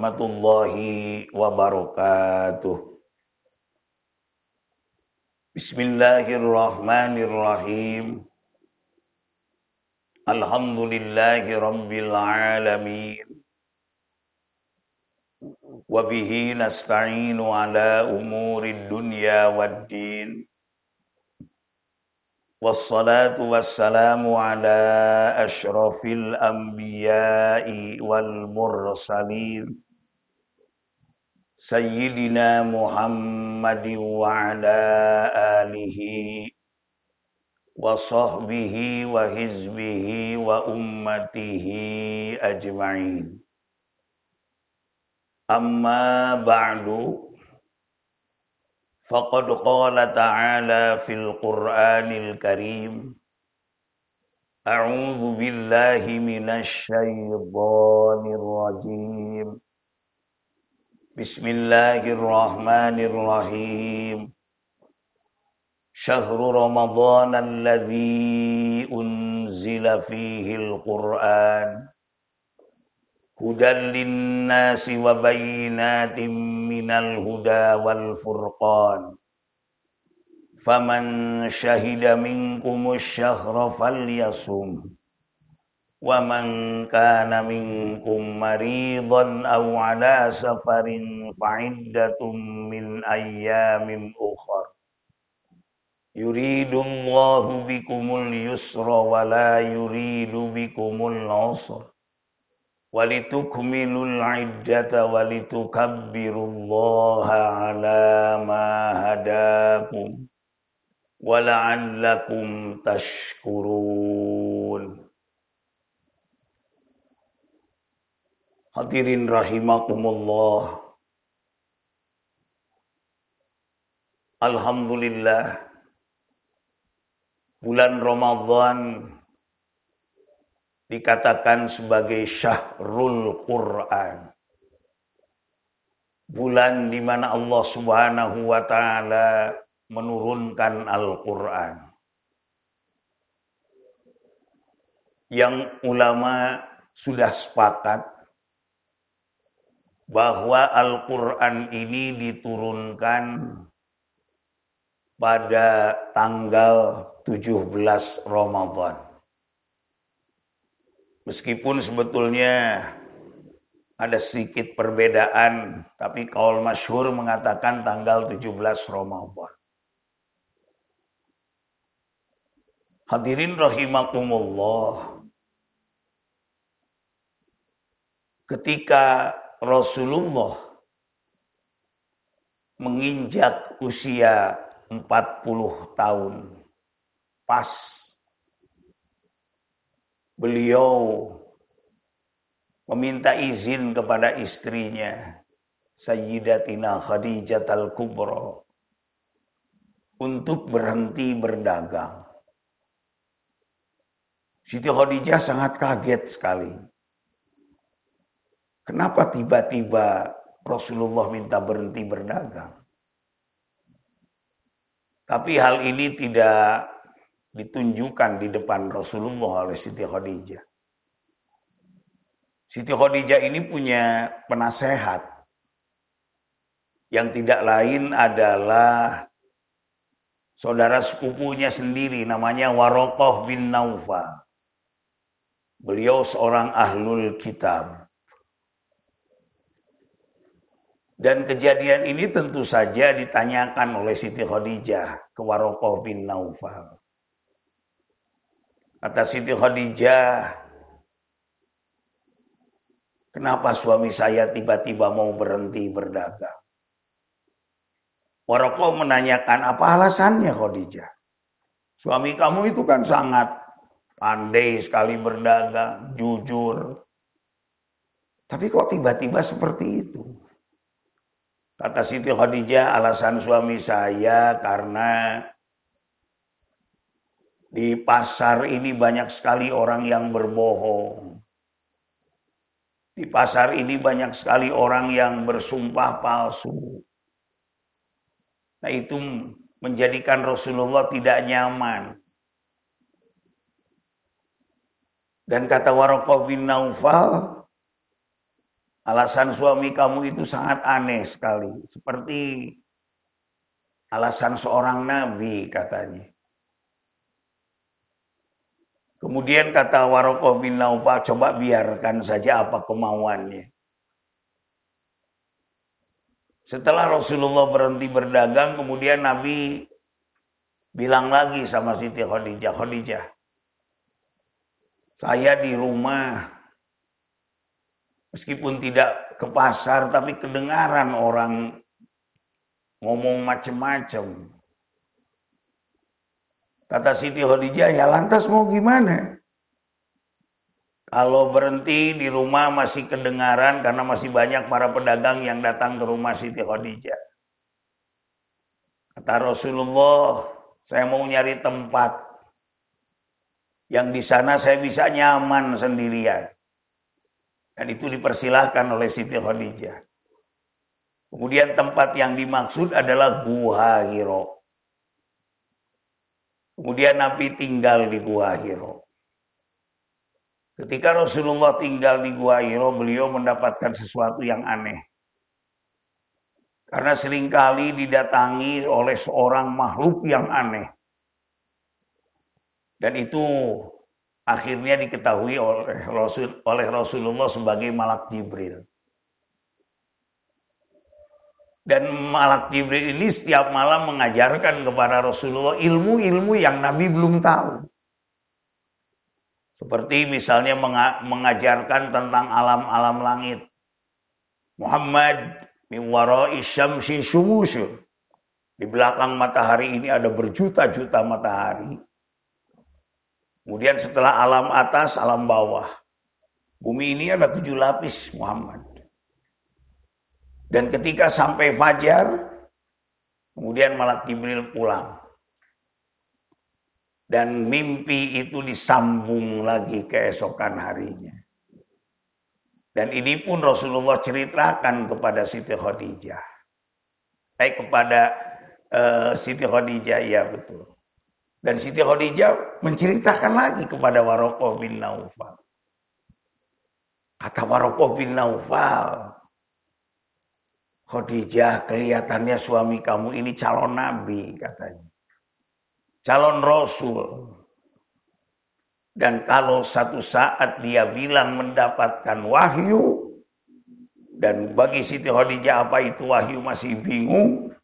warahmatullahi wabarakatuh. Bismillahirrahmanirrahim. Alhamdulillahi rabbil alamin. Wabihi nasta'inu ala umuri dunya wad-din. والصلاة والسلام على أشرف الأنبياء والمرسلين سيدنا محمد وعلى آله وصحبه وحزبه وأمته أجمعين أما بعد فقد قال تعالى في القرآن الكريم أعوذ بالله من الشيطان الرجيم بسم الله الرحمن الرحيم شهر رمضان الذي أنزل فيه القرآن هدى للناس وبينات من الهدى والفرقان فمن شهد منكم الشهر فليصم wa man kana minkum maridan aw ala safarin fa iddatum min ayyamin ukhra yuridu Allahu bikumul yusra wa la yuridu bikumul usra walitukmilul iddata ala ma hadakum Hadirin rahimakumullah. Alhamdulillah. Bulan Ramadan dikatakan sebagai syahrul Quran. Bulan di mana Allah Subhanahu wa taala menurunkan Al-Qur'an. Yang ulama sudah sepakat bahwa Al-Quran ini diturunkan pada tanggal 17 Ramadan. Meskipun sebetulnya ada sedikit perbedaan, tapi kaul masyhur mengatakan tanggal 17 Ramadan. Hadirin rahimakumullah. Ketika Rasulullah menginjak usia 40 tahun pas beliau meminta izin kepada istrinya Sayyidatina Khadijah al Kubro untuk berhenti berdagang. Siti Khadijah sangat kaget sekali. Kenapa tiba-tiba Rasulullah minta berhenti berdagang? Tapi hal ini tidak ditunjukkan di depan Rasulullah oleh Siti Khadijah. Siti Khadijah ini punya penasehat yang tidak lain adalah saudara sepupunya sendiri namanya Warokoh bin Naufa. Beliau seorang ahlul kitab. Dan kejadian ini tentu saja ditanyakan oleh Siti Khadijah ke Warokoh bin Naufal. Kata Siti Khadijah, kenapa suami saya tiba-tiba mau berhenti berdagang? Warokoh menanyakan, apa alasannya Khadijah? Suami kamu itu kan sangat pandai sekali berdagang, jujur. Tapi kok tiba-tiba seperti itu? Kata Siti Khadijah, alasan suami saya karena di pasar ini banyak sekali orang yang berbohong. Di pasar ini banyak sekali orang yang bersumpah palsu. Nah, itu menjadikan Rasulullah tidak nyaman. Dan kata Warokoh bin Naufal, Alasan suami kamu itu sangat aneh sekali. Seperti alasan seorang nabi katanya. Kemudian kata Waroko bin Naufal, coba biarkan saja apa kemauannya. Setelah Rasulullah berhenti berdagang, kemudian Nabi bilang lagi sama Siti Khadijah, Khadijah, saya di rumah Meskipun tidak ke pasar, tapi kedengaran orang ngomong macam-macam. Kata Siti Khadijah, ya lantas mau gimana? Kalau berhenti di rumah masih kedengaran karena masih banyak para pedagang yang datang ke rumah Siti Khadijah. Kata Rasulullah, saya mau nyari tempat yang di sana saya bisa nyaman sendirian. Dan itu dipersilahkan oleh Siti Khadijah. Kemudian tempat yang dimaksud adalah Gua Hiro. Kemudian Nabi tinggal di Gua Hiro. Ketika Rasulullah tinggal di Gua Hiro, beliau mendapatkan sesuatu yang aneh. Karena seringkali didatangi oleh seorang makhluk yang aneh. Dan itu akhirnya diketahui oleh Rasul oleh Rasulullah sebagai malak Jibril. Dan malak Jibril ini setiap malam mengajarkan kepada Rasulullah ilmu-ilmu yang Nabi belum tahu. Seperti misalnya mengajarkan tentang alam-alam langit. Muhammad min warai syamsi Di belakang matahari ini ada berjuta-juta matahari Kemudian setelah alam atas, alam bawah. Bumi ini ada tujuh lapis Muhammad. Dan ketika sampai fajar, kemudian malak Jibril pulang. Dan mimpi itu disambung lagi keesokan harinya. Dan ini pun Rasulullah ceritakan kepada Siti Khadijah. Eh kepada uh, Siti Khadijah, ya betul. Dan Siti Khadijah menceritakan lagi kepada Warokoh bin Naufal. Kata Warokoh bin Naufal, Khadijah kelihatannya suami kamu ini calon nabi katanya. Calon rasul. Dan kalau satu saat dia bilang mendapatkan wahyu, dan bagi Siti Khadijah apa itu wahyu masih bingung,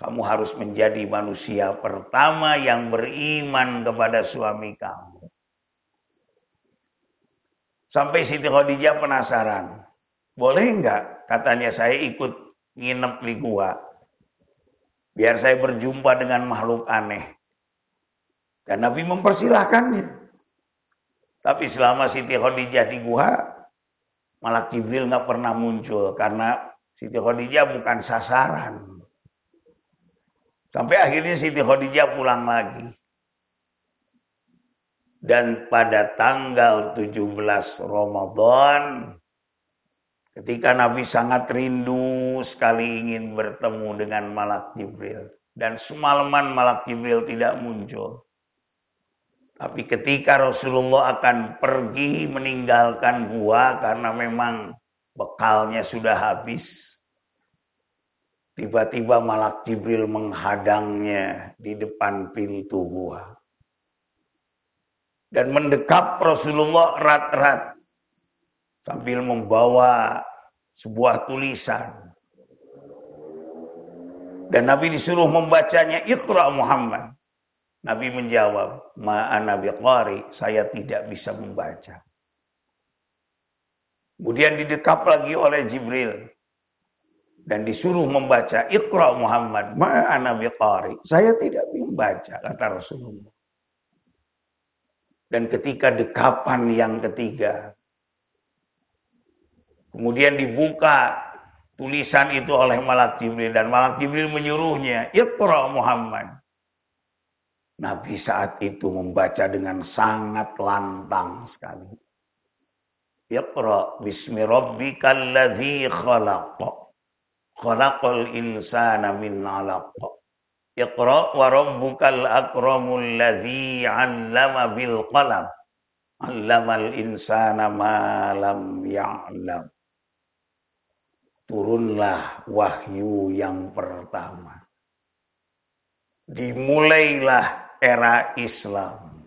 kamu harus menjadi manusia pertama yang beriman kepada suami kamu. Sampai Siti Khadijah penasaran. Boleh enggak katanya saya ikut nginep di gua? Biar saya berjumpa dengan makhluk aneh. Dan Nabi mempersilahkannya. Tapi selama Siti Khadijah di gua, malah Jibril nggak pernah muncul karena Siti Khadijah bukan sasaran. Sampai akhirnya Siti Khadijah pulang lagi. Dan pada tanggal 17 Ramadan, ketika Nabi sangat rindu sekali ingin bertemu dengan Malak Jibril. Dan semalaman Malak Jibril tidak muncul. Tapi ketika Rasulullah akan pergi meninggalkan gua karena memang bekalnya sudah habis. Tiba-tiba malak Jibril menghadangnya di depan pintu gua. Dan mendekap Rasulullah rat-rat Sambil membawa sebuah tulisan. Dan Nabi disuruh membacanya, Iqra Muhammad. Nabi menjawab, nabi Qari, saya tidak bisa membaca. Kemudian didekap lagi oleh Jibril dan disuruh membaca Iqra Muhammad ma'ana biqari. Saya tidak membaca kata Rasulullah. Dan ketika dekapan yang ketiga kemudian dibuka tulisan itu oleh Malak Jibril dan Malak Jibril menyuruhnya Iqra Muhammad. Nabi saat itu membaca dengan sangat lantang sekali. Iqra bismi rabbikal ladzi khalaq khalaqal insana min 'alaq. Iqra wa rabbukal akramul ladzi 'allama bil qalam. 'Allamal insana ma lam ya'lam. Turunlah wahyu yang pertama. Dimulailah era Islam.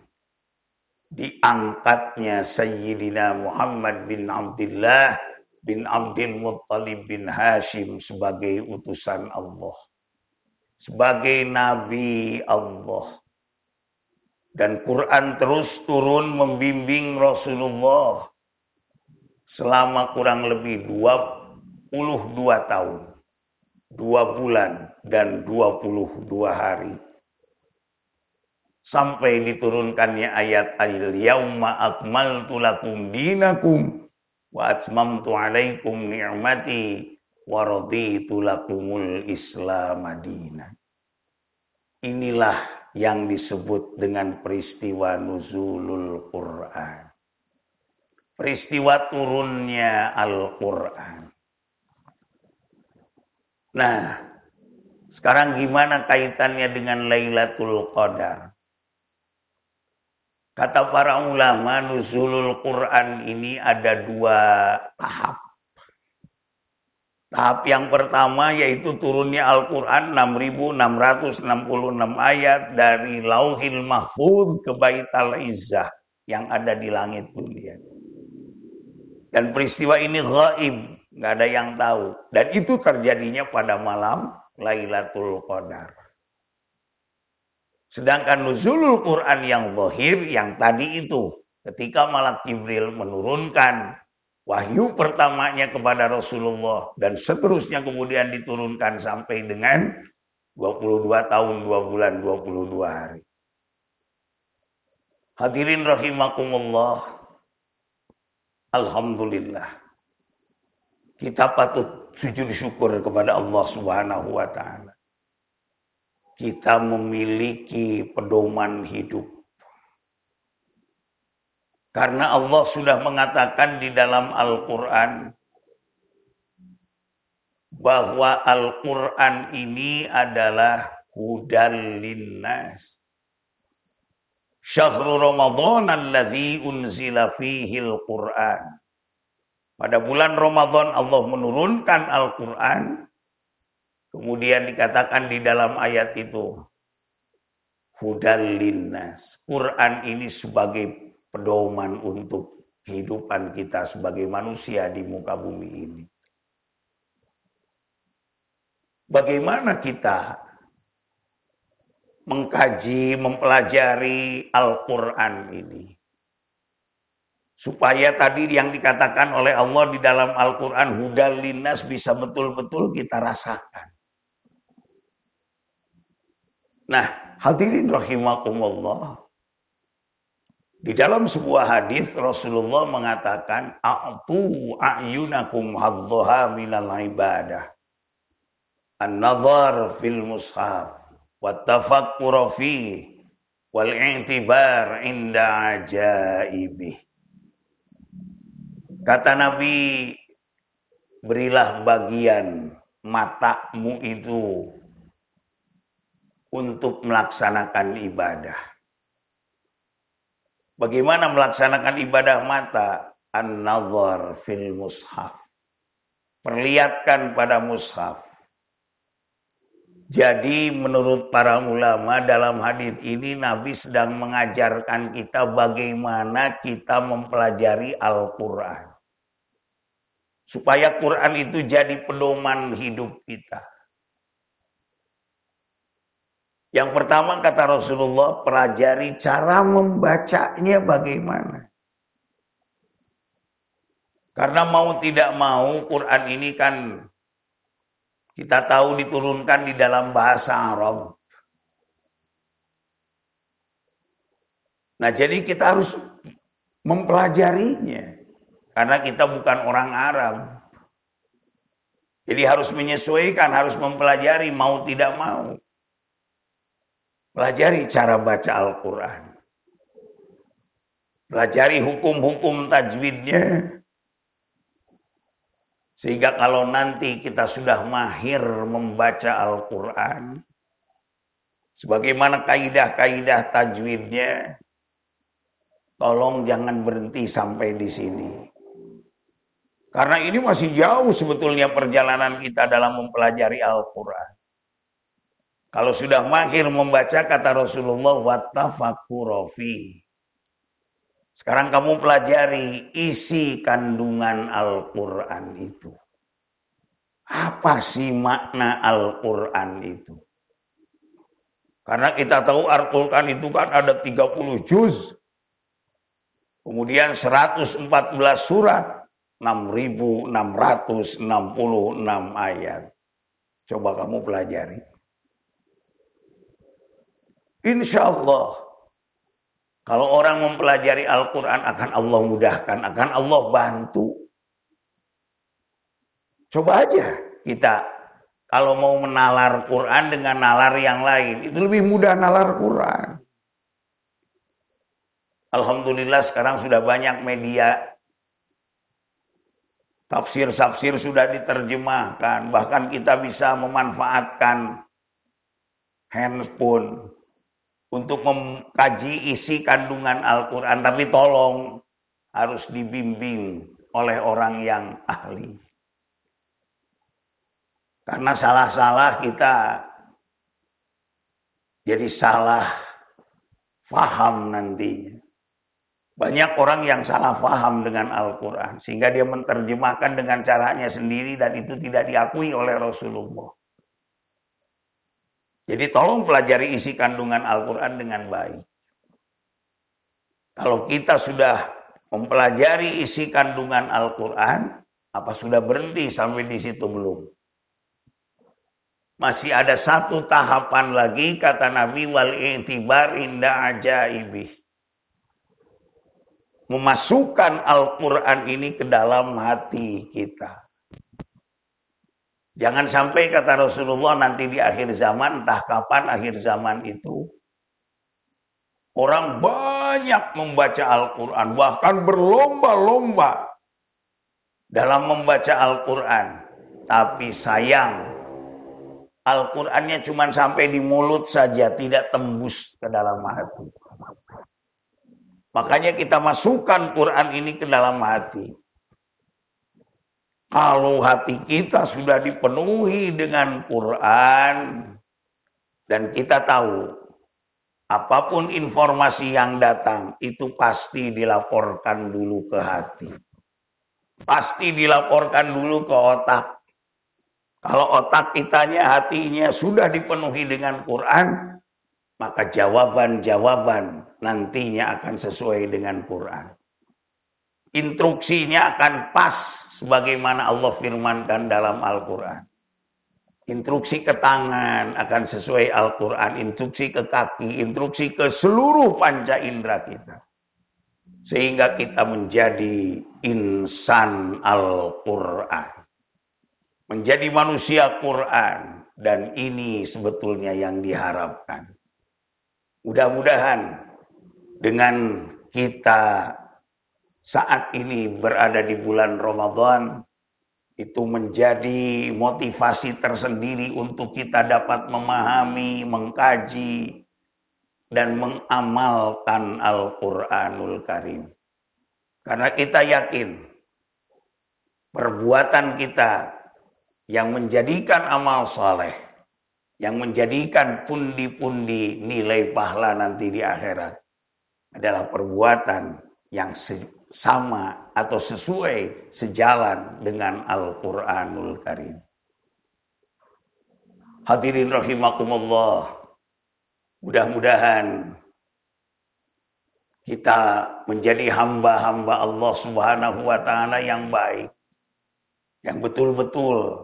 Diangkatnya Sayyidina Muhammad bin Abdullah bin Abdul Muttalib bin Hashim sebagai utusan Allah, sebagai Nabi Allah. Dan Quran terus turun membimbing Rasulullah selama kurang lebih 22 tahun, dua bulan dan 22 hari. Sampai diturunkannya ayat al yawma akmaltu lakum dinakum wa atmamtu alaikum ni'mati wa raditu lakumul Islam madinah. Inilah yang disebut dengan peristiwa nuzulul Quran. Peristiwa turunnya Al-Quran. Nah, sekarang gimana kaitannya dengan Lailatul Qadar? Kata para ulama, nuzulul Quran ini ada dua tahap. Tahap yang pertama yaitu turunnya Al-Quran 6.666 ayat dari Lauhil Mahfud ke Bait Al-Izzah yang ada di langit dunia. Dan peristiwa ini gaib, nggak ada yang tahu. Dan itu terjadinya pada malam Lailatul Qadar. Sedangkan nuzulul Quran yang zahir yang tadi itu ketika malak Jibril menurunkan wahyu pertamanya kepada Rasulullah dan seterusnya kemudian diturunkan sampai dengan 22 tahun 2 bulan 22 hari. Hadirin rahimakumullah. Alhamdulillah. Kita patut sujud syukur kepada Allah Subhanahu wa taala kita memiliki pedoman hidup. Karena Allah sudah mengatakan di dalam Al-Quran bahwa Al-Quran ini adalah hudal linnas. Syahrul Ramadan alladhi unzila fihi quran Pada bulan Ramadan Allah menurunkan Al-Quran Kemudian dikatakan di dalam ayat itu, Hudalinas. linnas. Quran ini sebagai pedoman untuk kehidupan kita sebagai manusia di muka bumi ini. Bagaimana kita mengkaji, mempelajari Al-Quran ini. Supaya tadi yang dikatakan oleh Allah di dalam Al-Quran, Hudalinas bisa betul-betul kita rasakan. Nah, hadirin rahimakumullah. Di dalam sebuah hadis Rasulullah mengatakan, "A'tu a'yunakum hadzaha minal ibadah." An-nazar fil mushaf wa tafakkur fi wal i'tibar inda ajaibi. Kata Nabi, berilah bagian matamu itu untuk melaksanakan ibadah. Bagaimana melaksanakan ibadah mata? An-nazar fil mushaf. Perlihatkan pada mushaf. Jadi menurut para ulama dalam hadis ini Nabi sedang mengajarkan kita bagaimana kita mempelajari Al-Qur'an. Supaya Quran itu jadi pedoman hidup kita. Yang pertama kata Rasulullah, pelajari cara membacanya bagaimana. Karena mau tidak mau Quran ini kan kita tahu diturunkan di dalam bahasa Arab. Nah, jadi kita harus mempelajarinya. Karena kita bukan orang Arab. Jadi harus menyesuaikan, harus mempelajari mau tidak mau. Pelajari cara baca Al-Quran. Pelajari hukum-hukum tajwidnya. Sehingga kalau nanti kita sudah mahir membaca Al-Quran, sebagaimana kaidah-kaidah tajwidnya, tolong jangan berhenti sampai di sini. Karena ini masih jauh sebetulnya perjalanan kita dalam mempelajari Al-Quran. Kalau sudah mahir membaca kata Rasulullah watafakurofi. Sekarang kamu pelajari isi kandungan Al-Quran itu. Apa sih makna Al-Quran itu? Karena kita tahu Al-Quran itu kan ada 30 juz. Kemudian 114 surat. 6.666 ayat. Coba kamu pelajari. Insya Allah. Kalau orang mempelajari Al-Quran akan Allah mudahkan, akan Allah bantu. Coba aja kita kalau mau menalar Quran dengan nalar yang lain, itu lebih mudah nalar Quran. Alhamdulillah sekarang sudah banyak media tafsir-tafsir sudah diterjemahkan, bahkan kita bisa memanfaatkan handphone untuk mengkaji isi kandungan Al-Quran, tapi tolong harus dibimbing oleh orang yang ahli. Karena salah-salah kita jadi salah faham nantinya. Banyak orang yang salah faham dengan Al-Quran. Sehingga dia menerjemahkan dengan caranya sendiri dan itu tidak diakui oleh Rasulullah. Jadi tolong pelajari isi kandungan Al-Quran dengan baik. Kalau kita sudah mempelajari isi kandungan Al-Quran, apa sudah berhenti sampai di situ belum? Masih ada satu tahapan lagi kata Nabi wal i'tibar inda ajaibih. Memasukkan Al-Quran ini ke dalam hati kita. Jangan sampai kata Rasulullah nanti di akhir zaman, entah kapan akhir zaman itu, orang banyak membaca Al-Quran, bahkan berlomba-lomba dalam membaca Al-Quran. Tapi sayang, Al-Qurannya cuma sampai di mulut saja, tidak tembus ke dalam hati. Makanya kita masukkan Quran ini ke dalam hati. Kalau hati kita sudah dipenuhi dengan Quran dan kita tahu apapun informasi yang datang itu pasti dilaporkan dulu ke hati. Pasti dilaporkan dulu ke otak. Kalau otak kitanya, hatinya sudah dipenuhi dengan Quran, maka jawaban-jawaban nantinya akan sesuai dengan Quran. Instruksinya akan pas sebagaimana Allah firmankan dalam Al-Qur'an. Instruksi ke tangan akan sesuai Al-Qur'an, instruksi ke kaki, instruksi ke seluruh panca indera kita. Sehingga kita menjadi insan Al-Qur'an. Menjadi manusia Qur'an dan ini sebetulnya yang diharapkan. Mudah-mudahan dengan kita saat ini berada di bulan Ramadan itu menjadi motivasi tersendiri untuk kita dapat memahami, mengkaji, dan mengamalkan Al-Quranul Karim. Karena kita yakin perbuatan kita yang menjadikan amal soleh, yang menjadikan pundi-pundi nilai pahala nanti di akhirat adalah perbuatan yang sama atau sesuai sejalan dengan Al-Quranul Karim. Hadirin rahimakumullah. Mudah-mudahan kita menjadi hamba-hamba Allah Subhanahu wa taala yang baik yang betul-betul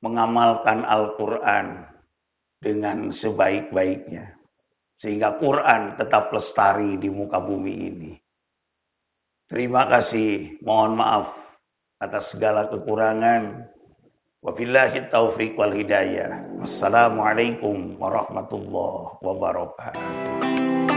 mengamalkan Al-Qur'an dengan sebaik-baiknya sehingga Quran tetap lestari di muka bumi ini. Terima kasih, mohon maaf atas segala kekurangan. Wabillahi taufiq wal hidayah. Wassalamualaikum warahmatullahi wabarakatuh.